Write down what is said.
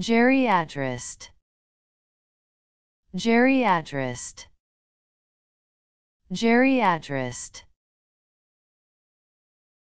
Geriatrist Geriatrist Geriatrist